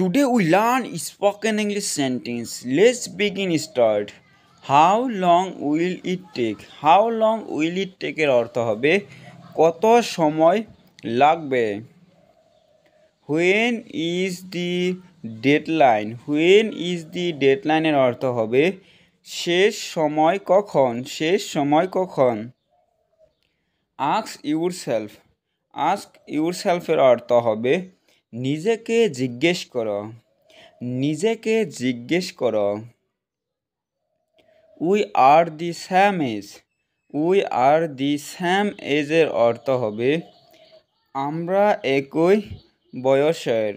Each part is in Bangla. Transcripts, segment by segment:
Today we learn spoken English sentence. Let's begin start. How long will it take? How long will it take এর অর্থ হবে কত সময় লাগবে when is the deadline when is the ডেডলাইনের অর্থ হবে শেষ সময় কখন শেষ সময় কখন ask your self ask your সেলফের অর্থ হবে নিজেকে জিজ্ঞেস করো নিজেকে জিজ্ঞেস করো we are the same age we are the same এজের অর্থ হবে আমরা একই বয়সের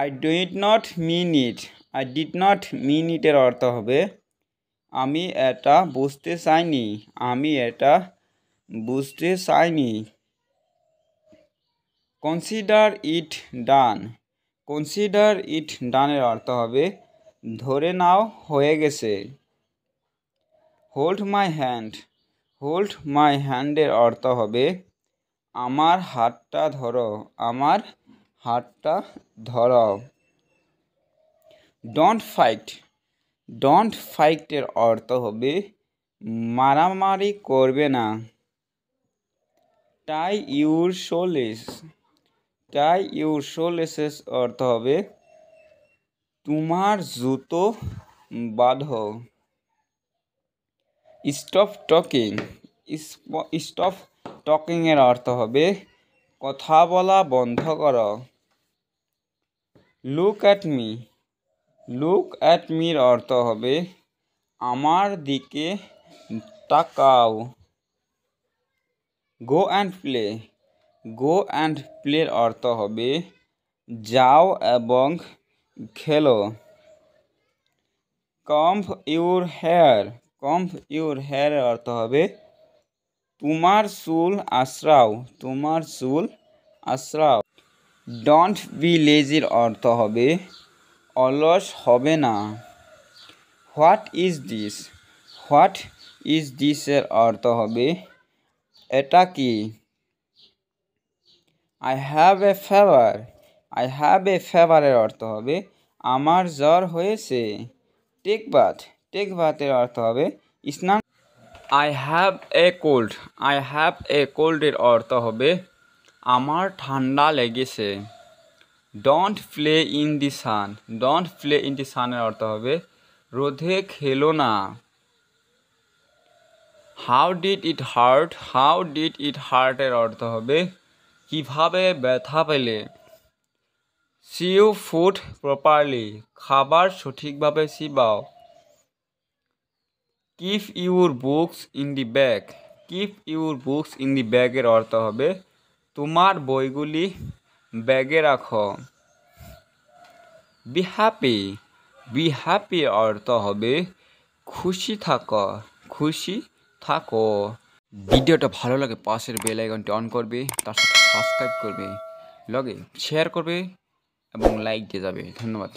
I did not mean it I did not mean ইটের অর্থ হবে আমি এটা বুঝতে চাইনি আমি এটা বুঝতে চাইনি consider it done consider it ডানের অর্থ হবে ধরে নাও হয়ে গেছে hold my hand hold my হ্যান্ডের অর্থ হবে আমার হাতটা ধরো আমার হাতটা ধরো ডন্ট ফাইট ডন্ট ফাইটের অর্থ হবে মারামারি করবে না tie your shoelaces tie your shoelaces অর্থ হবে তোমার জুতো বাঁধ স্টপ টকিং স্টপ টকিংয়ের অর্থ হবে কথা বলা বন্ধ কর look at me look at মির অর্থ হবে আমার দিকে তাকাও go and play go and প্লের অর্থ হবে যাও এবং খেলো comb your hair comb your hair অর্থ হবে তোমার চুল আশ্রাও তোমার চুল আশ্রাও ডন্ট বি লেজির অর্থ হবে অলস হবে না what is this what is দিসের অর্থ হবে এটা কি I have a favour I have a ফেভারের অর্থ হবে আমার জ্বর হয়েছে টেক বাথ টেক বাথের অর্থ হবে স্নান I have a cold I have a কোল্ডের অর্থ হবে আমার ঠান্ডা লেগেছে don't play in the sun don't play in the সানের অর্থ হবে রোধে খেলো না how did it hurt how did it হার্টের অর্থ হবে কিভাবে ব্যথা পেলে সিউ ফুড প্রপারলি খাবার সঠিকভাবে সিবাও keep your books in the bag keep your books in the ব্যাগের অর্থ হবে তোমার বইগুলি ব্যাগে রাখো বি হ্যাপি বি হ্যাপি অর্থ হবে খুশি থাকো খুশি থাকো ভিডিওটা ভালো লাগে পাশের বেল আইকনটি অন করবে তার সাথে সাবস্ক্রাইব করবে লগে শেয়ার করবে এবং লাইক দিয়ে যাবে ধন্যবাদ